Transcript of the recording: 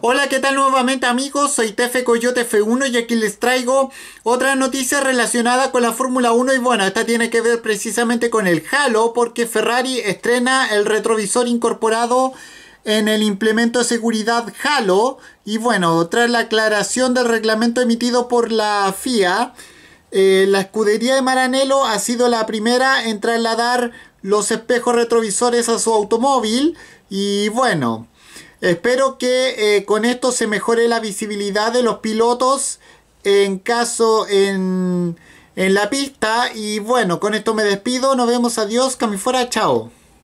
Hola, ¿qué tal nuevamente amigos? Soy Tefe Coyote F1 y aquí les traigo otra noticia relacionada con la Fórmula 1 y bueno, esta tiene que ver precisamente con el Halo porque Ferrari estrena el retrovisor incorporado en el implemento de seguridad Halo y bueno, tras la aclaración del reglamento emitido por la FIA, eh, la escudería de Maranello ha sido la primera en trasladar los espejos retrovisores a su automóvil y bueno, Espero que eh, con esto se mejore la visibilidad de los pilotos en caso en, en la pista. Y bueno, con esto me despido. Nos vemos. Adiós. fuera. Chao.